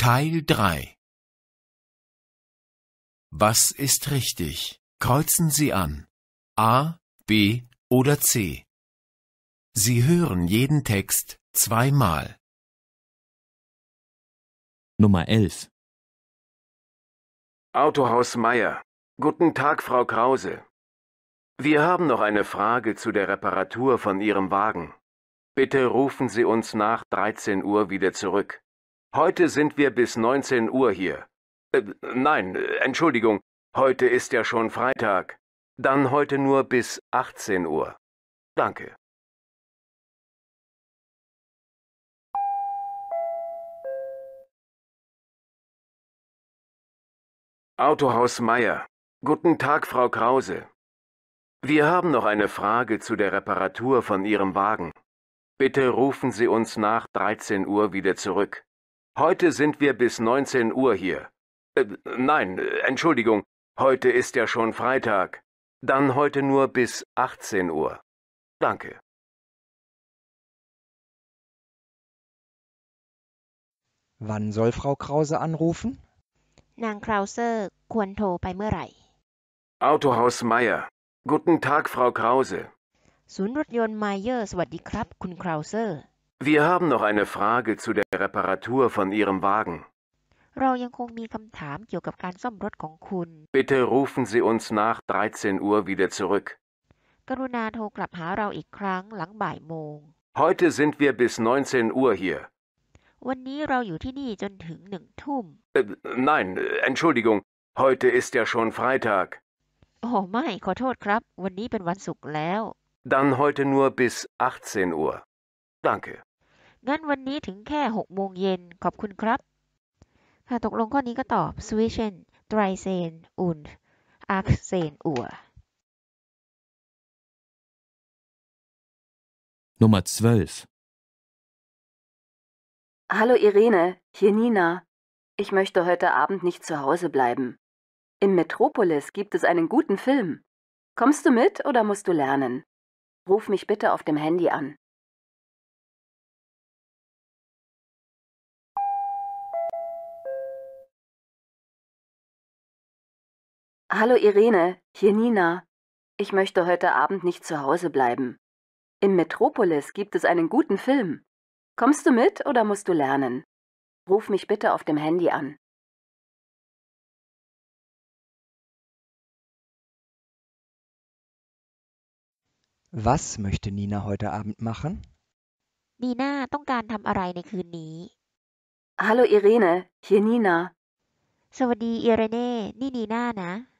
Teil 3 Was ist richtig? Kreuzen Sie an. A, B oder C. Sie hören jeden Text zweimal. Nummer 11 Autohaus Meier. Guten Tag, Frau Krause. Wir haben noch eine Frage zu der Reparatur von Ihrem Wagen. Bitte rufen Sie uns nach 13 Uhr wieder zurück. Heute sind wir bis 19 Uhr hier. Äh, nein, Entschuldigung, heute ist ja schon Freitag. Dann heute nur bis 18 Uhr. Danke. Autohaus Meier. Guten Tag, Frau Krause. Wir haben noch eine Frage zu der Reparatur von Ihrem Wagen. Bitte rufen Sie uns nach 13 Uhr wieder zurück. Heute sind wir bis 19 Uhr hier. Äh, nein, Entschuldigung, heute ist ja schon Freitag. Dann heute nur bis 18 Uhr. Danke. Wann soll Frau Krause anrufen? Nang Krause, นางคราวเซอร์ควรโทรไปเมื่อไหร่ Autohaus Meier. Guten Tag, Frau Krause. Krab, Kun Krause. Wir haben noch eine Frage zu der Reparatur von Ihrem Wagen. Bitte rufen Sie uns nach 13 Uhr wieder zurück. Heute sind wir bis 19 Uhr hier. Äh, nein, Entschuldigung, heute ist ja schon Freitag. โอ้ไม่ขอโทษครับวันนี้เป็นวันศุกร์แล้ว oh, Dann heute nur bis 18 Uhr. Danke. งั้นวันนี้ถึงแค่หกโมงเย็นขอบคุณครับหากตกลงข้อนี้ก็ตอบ swischen, d r e i s e n und achtzehn Uhr. Nummer 12. Hallo Irene, hier Nina. Ich möchte heute Abend nicht zu Hause bleiben. Im Metropolis gibt es einen guten Film. Kommst du mit oder musst du lernen? Ruf mich bitte auf dem Handy an. Hallo Irene, hier Nina. Ich möchte heute Abend nicht zu Hause bleiben. Im Metropolis gibt es einen guten Film. Kommst du mit oder musst du lernen? Ruf mich bitte auf dem Handy an. Was möchte Nina heute Abend machen? นีน่าต้องการทำอะไรในคืนนี้ Hallo Irene, hier Nina. So die สวัสดี Nina, นี่นีน่านะ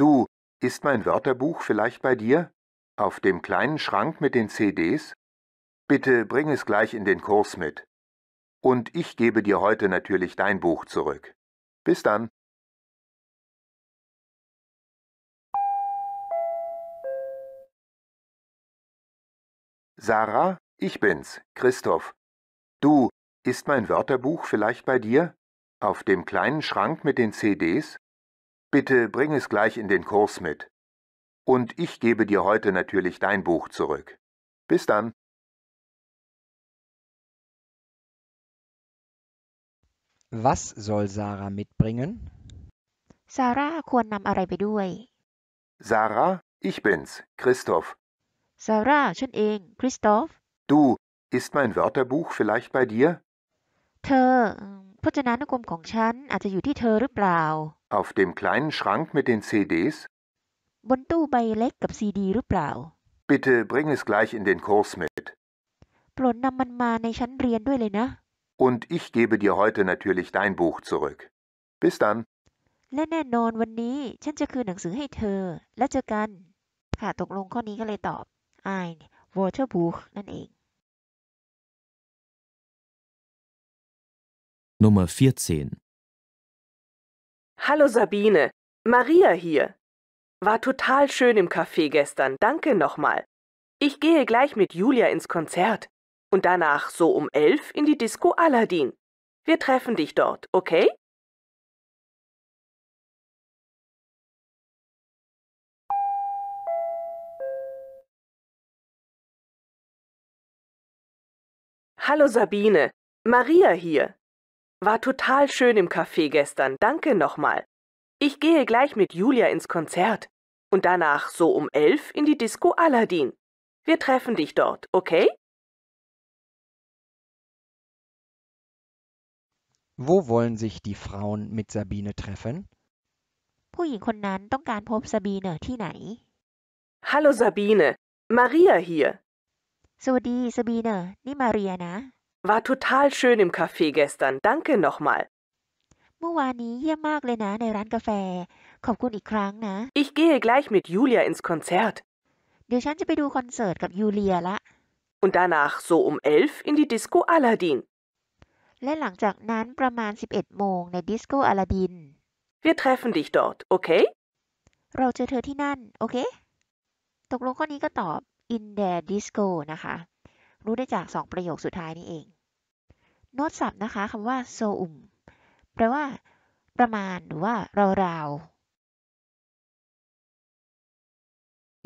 Du, ist mein Wörterbuch vielleicht bei dir? Auf dem kleinen Schrank mit den CDs? Bitte bring es gleich in den Kurs mit. Und ich gebe dir heute natürlich dein Buch zurück. Bis dann. Sarah, ich bin's, Christoph. Du, ist mein Wörterbuch vielleicht bei dir? Auf dem kleinen Schrank mit den CDs? Bitte bring es gleich in den Kurs mit. Und ich gebe dir heute natürlich dein Buch zurück. Bis dann. Was soll Sarah mitbringen? Sarah Sarah, ich bin's, Christoph. Sarah ฉันเอง Christoph. Du, ist mein Wörterbuch vielleicht bei dir? เธอจนานุกรมของฉันอาจจะอยู่ที่เธอหรือเปล่า Auf dem kleinen Schrank mit den CDs? บนตู้ใบเล็กกับซีดีหรือเปล่า Bitte bring es gleich in den Kurs mit. โปรดนำมันมาในชั้นเรียนด้วยเลยนะ Und ich gebe dir heute natürlich dein Buch zurück. Bis dann. และแน่นอนวันนี้ฉันจะคืนหนังสือให้เธอและเจอกันค่ะตกลงข้อนี้ก็เลยตอบ ein w ö r t e r b u c h นั่นเอง Nummer 14. Hallo Sabine, Maria hier. War total schön im Café gestern, danke nochmal. Ich gehe gleich mit Julia ins Konzert und danach so um elf in die Disco Aladdin. Wir treffen dich dort, okay? Hallo Sabine, Maria hier. War total schön im Café gestern, danke nochmal. Ich gehe gleich mit Julia ins Konzert und danach so um elf in die Disco Aladdin. Wir treffen dich dort, okay? Wo wollen sich die Frauen mit Sabine treffen? ผู้หญิงคนนั้นต้องการพบซาบีเนอที่ไหน Hallo Sabine, Maria hier. So die Sabine, Maria, na? War total schön im Café gestern. Danke nochmal. Ich gehe gleich mit Julia ins Konzert und danach so um elf in die Disco Aladdin Wir treffen dich dort, okay? เราเจอเธอที่นั่นโอเคตกลงข้อนี้ก็ตอบ in the disco นะคะรู้ได้จาก2ประโยคสุดท้ายนี้เอง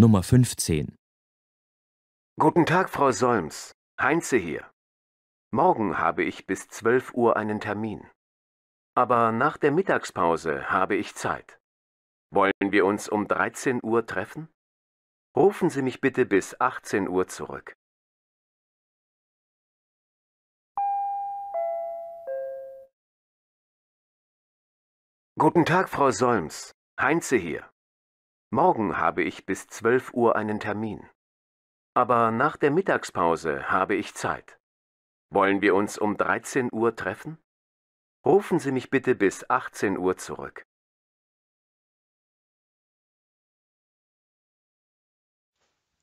Nummer 15 Guten Tag, Frau Solms. Heinze hier. Morgen habe ich bis 12 Uhr einen Termin. Aber nach der Mittagspause habe ich Zeit. Wollen wir uns um 13 Uhr treffen? Rufen Sie mich bitte bis 18 Uhr zurück. Guten Tag, Frau Solms. Heinze hier. Morgen habe ich bis 12 Uhr einen Termin. Aber nach der Mittagspause habe ich Zeit. Wollen wir uns um 13 Uhr treffen? Rufen Sie mich bitte bis 18 Uhr zurück.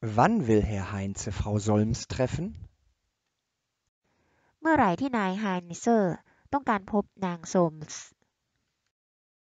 Wann will Herr Heinze Frau Solms treffen? เมื่อไหร่ที่นายไฮน์เซอร์ต้องการพบนางโซมส์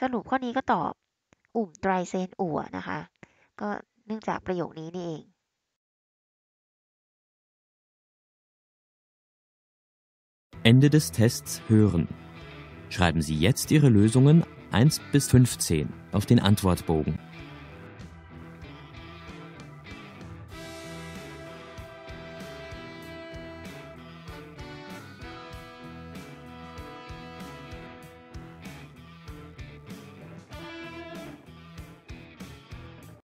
สรุปข้อนี้ก็ตอบอุ่มไตรเซนอัวนะคะก็เนื่องจากประโยคนี้นี่เอง Ende des Tests hören. Schreiben Sie jetzt Ihre Lösungen 1 bis 15 auf den Antwortbogen.